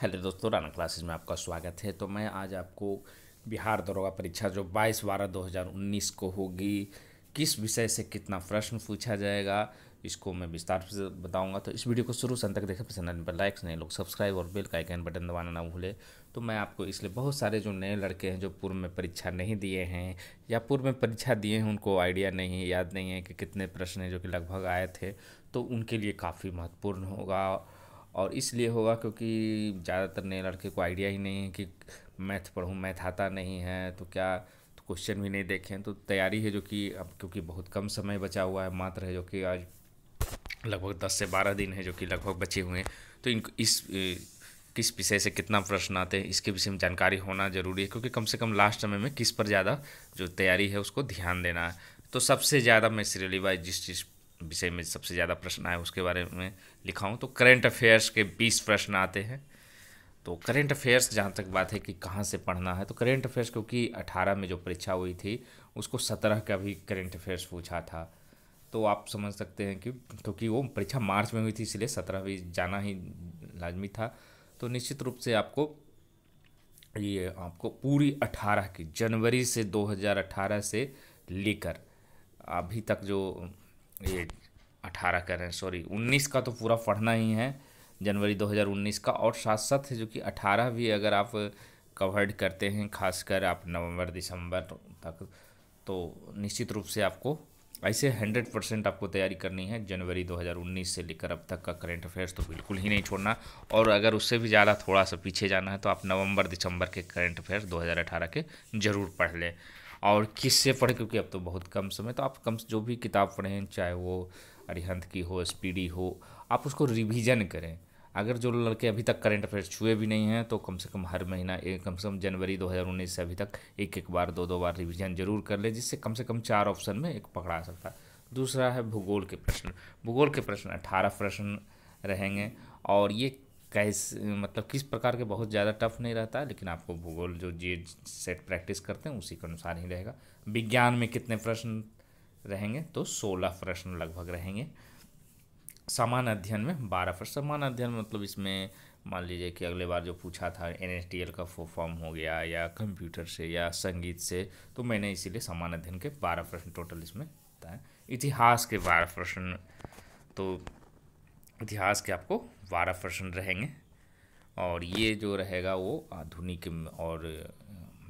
hello दोस्तों Rana classes में आपका स्वागत है तो मैं आज आपको बिहार दरोगा परीक्षा जो 22 बारह 2019 को होगी किस विषय से कितना प्रश्न पूछा जाएगा इसको मैं विस्तार से बताऊंगा तो इस वीडियो को शुरू से तक देखें पसंद आने पर लाइक्स नहीं लोग सब्सक्राइब और बेल का आइकन बटन दबाना ना भूले तो मैं आपको इसलिए बहुत सारे जो नए लड़के हैं जो पूर्व में परीक्षा नहीं दिए हैं या पूर्व में परीक्षा दिए हैं उनको आइडिया नहीं याद नहीं है कि कितने प्रश्न हैं जो कि लगभग आए थे तो उनके लिए काफ़ी महत्वपूर्ण होगा और इसलिए होगा क्योंकि ज़्यादातर नए लड़के को आइडिया ही नहीं है कि मैथ पढ़ूँ मैथ आता नहीं है तो क्या तो क्वेश्चन भी नहीं देखें तो तैयारी है जो कि अब क्योंकि बहुत कम समय बचा हुआ है मात्र है जो कि आज लगभग दस से बारह दिन है जो कि लगभग बचे हुए हैं तो इनको इस किस विषय से कितना प्रश्न आते हैं इसके विषय में जानकारी होना जरूरी है क्योंकि कम से कम लास्ट समय में किस पर ज़्यादा जो तैयारी है उसको ध्यान देना है तो सबसे ज़्यादा मैं सीरियली वाइज जिस चीज़ विषय में सबसे ज़्यादा प्रश्न आए उसके बारे में लिखा हूँ तो करेंट अफेयर्स के बीस प्रश्न आते हैं तो करेंट अफेयर्स जहाँ तक बात है कि कहाँ से पढ़ना है तो करेंट अफेयर्स क्योंकि अठारह में जो परीक्षा हुई थी उसको सत्रह का भी करेंट अफेयर्स पूछा था तो आप समझ सकते हैं कि क्योंकि वो परीक्षा मार्च में हुई थी इसलिए सत्रह भी जाना ही लाजमी था तो निश्चित रूप से आपको ये आपको पूरी अठारह की जनवरी से 2018 से लेकर अभी तक जो ये अठारह कह रहे हैं सॉरी उन्नीस का तो पूरा पढ़ना ही है जनवरी 2019 का और साथ साथ जो कि अठारह भी अगर आप कवर्ड करते हैं खासकर आप नवंबर दिसंबर तक तो निश्चित रूप से आपको ऐसे हंड्रेड परसेंट आपको तैयारी करनी है जनवरी 2019 से लेकर अब तक का करेंट अफेयर्स तो बिल्कुल ही नहीं छोड़ना और अगर उससे भी ज़्यादा थोड़ा सा पीछे जाना है तो आप नवंबर दिसंबर के करेंट अफेयर्स 2018 के ज़रूर पढ़ लें और किससे पढ़ें क्योंकि अब तो बहुत कम समय तो आप कम जो भी किताब पढ़ें चाहे वो अरिहंत की हो एस हो आप उसको रिविज़न करें अगर जो लड़के अभी तक करंट अफेयर्स छुए भी नहीं हैं तो कम से कम हर महीना एक कम से कम जनवरी 2019 से अभी तक एक एक बार दो दो बार रिवीजन जरूर कर ले जिससे कम से कम चार ऑप्शन में एक पकड़ा सकता है दूसरा है भूगोल के प्रश्न भूगोल के प्रश्न अठारह प्रश्न रहेंगे और ये कैस मतलब किस प्रकार के बहुत ज़्यादा टफ नहीं रहता है लेकिन आपको भूगोल जो जी सेट प्रैक्टिस करते हैं उसी के अनुसार ही रहेगा विज्ञान में कितने प्रश्न रहेंगे तो सोलह प्रश्न लगभग रहेंगे समान अध्ययन में बारह प्रश्न समान अध्ययन मतलब इसमें मान लीजिए कि अगले बार जो पूछा था एन का फो फॉर्म हो गया या कंप्यूटर से या संगीत से तो मैंने इसीलिए समान अध्ययन के बारह प्रश्न टोटल इसमें बताए इतिहास के बारह प्रश्न तो इतिहास के आपको बारह प्रश्न रहेंगे और ये जो रहेगा वो आधुनिक और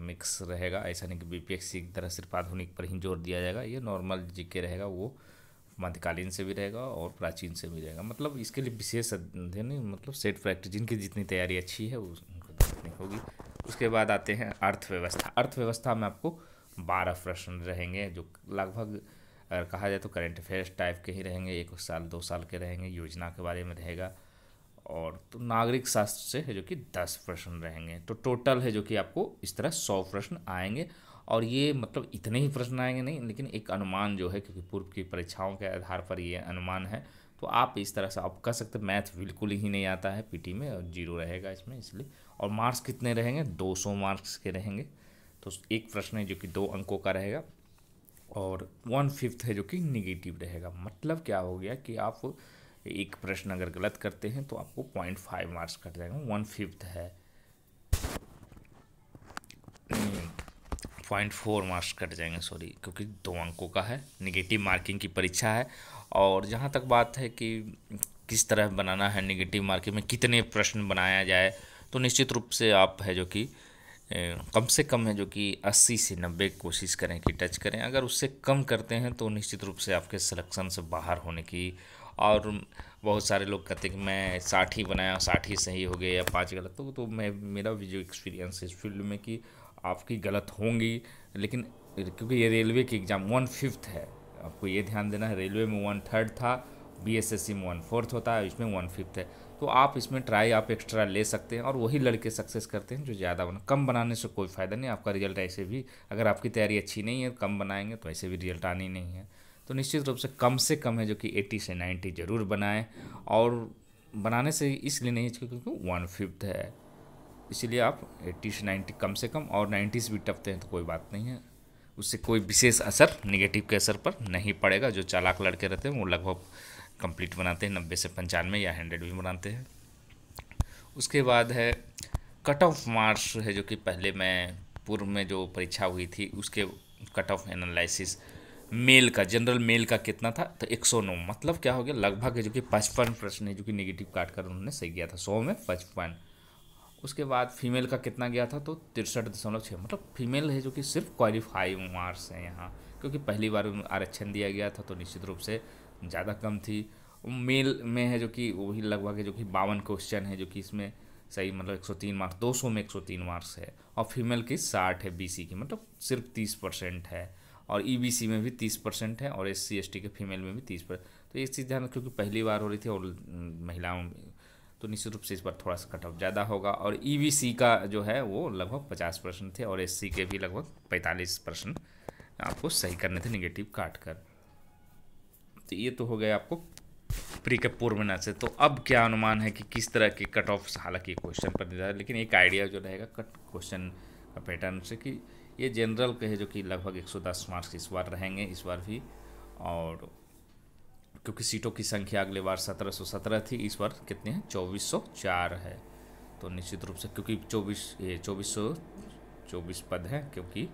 मिक्स रहेगा ऐसा नहीं कि बीपीएससी की तरह सिर्फ आधुनिक पर ही जोर दिया जाएगा ये नॉर्मल जीके रहेगा वो मध्यकालीन से भी रहेगा और प्राचीन से भी रहेगा मतलब इसके लिए विशेष अध्ययन मतलब सेट प्रैक्टिस जिनकी जितनी तैयारी अच्छी है उनको जितनी होगी उसके बाद आते हैं अर्थव्यवस्था अर्थव्यवस्था में आपको बारह प्रश्न रहेंगे जो लगभग अगर कहा जाए तो करेंट अफेयर्स टाइप के ही रहेंगे एक साल दो साल के रहेंगे योजना के बारे में रहेगा और तो नागरिक शास्त्र से है जो कि दस प्रश्न रहेंगे तो टोटल है जो कि आपको इस तरह सौ प्रश्न आएंगे और ये मतलब इतने ही प्रश्न आएंगे नहीं लेकिन एक अनुमान जो है क्योंकि पूर्व की परीक्षाओं के आधार पर ये अनुमान है तो आप इस तरह से आप कह सकते मैथ बिल्कुल ही नहीं आता है पी में और जीरो रहेगा इसमें इसलिए और मार्क्स कितने रहेंगे 200 मार्क्स के रहेंगे तो एक प्रश्न है जो कि दो अंकों का रहेगा और वन फिफ्थ है जो कि निगेटिव रहेगा मतलब क्या हो गया कि आप एक प्रश्न अगर गलत करते हैं तो आपको पॉइंट फाइव मार्क्स कट जाएगा वन फिफ्थ है पॉइंट फोर मार्क्स कट जाएंगे सॉरी क्योंकि दो अंकों का है निगेटिव मार्किंग की परीक्षा है और जहाँ तक बात है कि किस तरह बनाना है निगेटिव मार्किंग में कितने प्रश्न बनाया जाए तो निश्चित रूप से आप है जो कि कम से कम है जो कि 80 से 90 कोशिश करें कि टच करें अगर उससे कम करते हैं तो निश्चित रूप से आपके सिलेक्शन से बाहर होने की और बहुत सारे लोग कहते हैं कि मैं साठ ही बनाया साठ ही सही हो गए या पाँच गलत तो, तो मैं मेरा भी जो एक्सपीरियंस है इस फील्ड में कि आपकी गलत होंगी लेकिन क्योंकि ये रेलवे की एग्ज़ाम वन फिफ्थ है आपको ये ध्यान देना है रेलवे में वन थर्ड था बी एस एस सी में वन फोर्थ होता है इसमें वन फिफ्थ है तो आप इसमें ट्राई आप एक्स्ट्रा ले सकते हैं और वही लड़के सक्सेस करते हैं जो ज़्यादा बना कम बनाने से कोई फ़ायदा नहीं आपका रिजल्ट ऐसे भी अगर आपकी तैयारी अच्छी नहीं है कम बनाएंगे तो ऐसे भी रिजल्ट आनी नहीं है तो निश्चित रूप से कम से कम है जो कि एट्टी से नाइन्टी ज़रूर बनाएं और बनाने से इसलिए नहीं क्योंकि वन फिफ्थ है इसीलिए आप एट्टी से नाइन्टी कम से कम और नाइन्टी से भी टपते हैं तो कोई बात नहीं है उससे कोई विशेष असर निगेटिव के असर पर नहीं पड़ेगा जो चालाक लड़के रहते हैं वो लगभग कंप्लीट बनाते हैं नब्बे से पंचानवे या हंड्रेड भी बनाते हैं उसके बाद है कट ऑफ मार्क्स है जो कि पहले मैं पूर्व में जो परीक्षा हुई थी उसके कट ऑफ एनालिसिस मेल का जनरल मेल का कितना था तो एक सौ नौ मतलब क्या हो गया लगभग जो कि पचपन प्रश्न है जो कि नेगेटिव काट कर उन्होंने सही किया था सौ में पचपन उसके बाद फीमेल का कितना गया था तो तिरसठ दशमलव छः मतलब फीमेल है जो कि सिर्फ क्वालिफाई मार्क्स हैं यहाँ क्योंकि पहली बार आरक्षण दिया गया था तो निश्चित रूप से ज़्यादा कम थी मेल में है जो कि वही लगभग जो कि बावन क्वेश्चन है जो कि इसमें सही मतलब 103 मार्क्स 200 में 103 मार्क्स है और फीमेल की 60 है बीसी की मतलब सिर्फ 30 परसेंट है और ईबीसी e में भी 30 परसेंट है और एस सी के फीमेल में भी 30 परसेंट तो ये चीज़ ध्यान क्योंकि पहली बार हो रही थी और महिलाओं तो निश्चित रूप से इस बार थोड़ा सा कट ज़्यादा होगा और ई e का जो है वो लगभग पचास परसेंट थे और एस के भी लगभग पैंतालीस परसेंट आपको सही करने थे निगेटिव काट कर तो ये तो हो गया आपको प्री के पूर्व न से तो अब क्या अनुमान है कि किस तरह के कट ऑफ हालांकि क्वेश्चन पर निर्धारित लेकिन एक आइडिया जो रहेगा कट क्वेश्चन का पैटर्न से कि ये जनरल कहे जो कि लगभग 110 मार्क्स इस बार रहेंगे इस बार भी और क्योंकि सीटों की संख्या अगले बार सत्रह थी इस बार कितने हैं चार है तो निश्चित रूप से क्योंकि चौबीस ये चौबीस सौ चौबीस पद हैं क्योंकि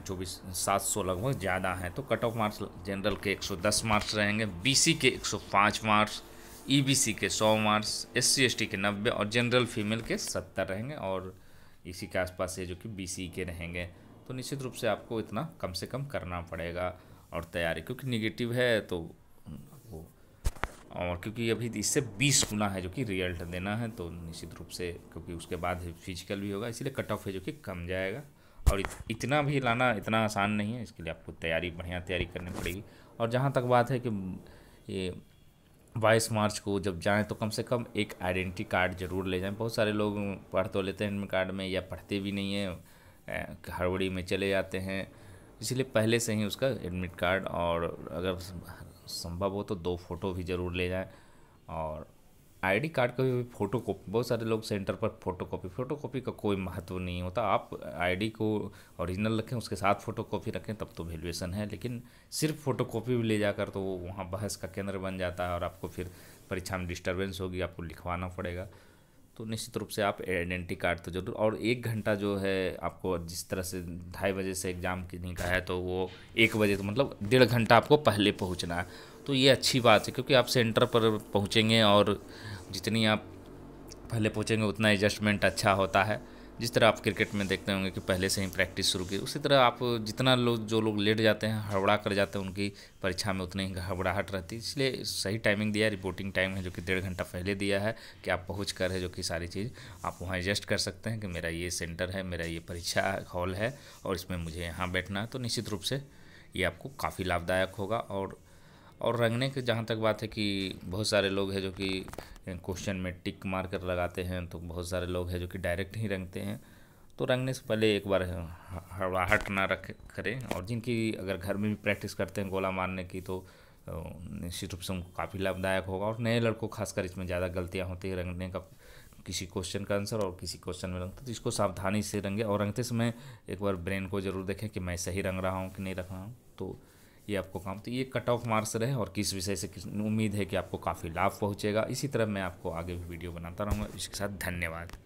चौबीस सात सौ लगभग ज़्यादा हैं तो कट ऑफ मार्क्स जनरल के 110 मार्क्स रहेंगे बीसी के 105 मार्क्स ईबीसी के 100 मार्क्स एस सी के 90 और जनरल फीमेल के 70 रहेंगे और इसी के आसपास है जो कि बीसी के रहेंगे तो निश्चित रूप से आपको इतना कम से कम करना पड़ेगा और तैयारी क्योंकि निगेटिव है तो वो और क्योंकि अभी इससे बीस गुना है जो कि रिजल्ट देना है तो निश्चित रूप से क्योंकि उसके बाद फिजिकल भी होगा इसीलिए कट ऑफ है जो कि कम जाएगा और इतना भी लाना इतना आसान नहीं है इसके लिए आपको तैयारी बढ़िया तैयारी करनी पड़ेगी और जहाँ तक बात है कि ये बाईस मार्च को जब जाएँ तो कम से कम एक आइडेंटिटी कार्ड जरूर ले जाएँ बहुत सारे लोग पढ़ तो लेते हैं एडमिट कार्ड में या पढ़ते भी नहीं हैं हड़बड़ी में चले जाते हैं इसलिए पहले से ही उसका एडमिट कार्ड और अगर संभव हो तो दो फ़ोटो भी ज़रूर ले जाएं और आईडी कार्ड का भी फोटो कॉपी बहुत सारे लोग सेंटर पर फोटो कॉपी फोटो कॉपी का कोई महत्व नहीं होता आप आईडी को ओरिजिनल रखें उसके साथ फोटो कॉपी रखें तब तो वैल्यूएसन है लेकिन सिर्फ फोटो कॉपी भी ले जाकर तो वो वहाँ बहस का केंद्र बन जाता है और आपको फिर परीक्षा में डिस्टर्बेंस होगी आपको लिखवाना पड़ेगा तो निश्चित रूप से आप आइडेंटिटी कार्ड तो जरूर और एक घंटा जो है आपको जिस तरह से ढाई बजे से एग्ज़ाम की निकाय है तो वो एक बजे तो मतलब डेढ़ घंटा आपको पहले पहुँचना है तो ये अच्छी बात है क्योंकि आप सेंटर पर पहुँचेंगे और जितनी आप पहले पहुँचेंगे उतना एडजस्टमेंट अच्छा होता है जिस तरह आप क्रिकेट में देखते होंगे कि पहले से ही प्रैक्टिस शुरू की उसी तरह आप जितना लोग जो लोग लेट जाते हैं हड़बड़ा कर जाते हैं उनकी परीक्षा में उतनी ही हड़बड़ाहट रहती है इसलिए सही टाइमिंग दिया है रिपोर्टिंग टाइम है जो कि डेढ़ घंटा पहले दिया है कि आप पहुँच कर है जो कि सारी चीज़ आप वहाँ एडजस्ट कर सकते हैं कि मेरा ये सेंटर है मेरा ये परीक्षा हॉल है और इसमें मुझे यहाँ बैठना है तो निश्चित रूप से ये आपको काफ़ी लाभदायक होगा और और रंगने की जहाँ तक बात है कि बहुत सारे लोग हैं जो कि क्वेश्चन में टिक मार कर लगाते हैं तो बहुत सारे लोग हैं जो कि डायरेक्ट ही रंगते हैं तो रंगने से पहले एक बार हड़वाहट ना रख करें और जिनकी अगर घर में भी प्रैक्टिस करते हैं गोला मारने की तो निश्चित रूप से उनको काफ़ी लाभदायक होगा और नए लड़कों खासकर इसमें ज़्यादा गलतियाँ होती है रंगने का किसी क्वेश्चन का आंसर और किसी क्वेश्चन में रंगते तो इसको सावधानी से रंगे और रंगते समय एक बार ब्रेन को ज़रूर देखें कि मैं सही रंग रहा हूँ कि नहीं रख रहा हूँ तो ये आपको काम तो ये कट ऑफ मार्क्स रहे और किस विषय से उम्मीद है कि आपको काफ़ी लाभ पहुँचेगा इसी तरह मैं आपको आगे भी वीडियो बनाता रहूँगा इसके साथ धन्यवाद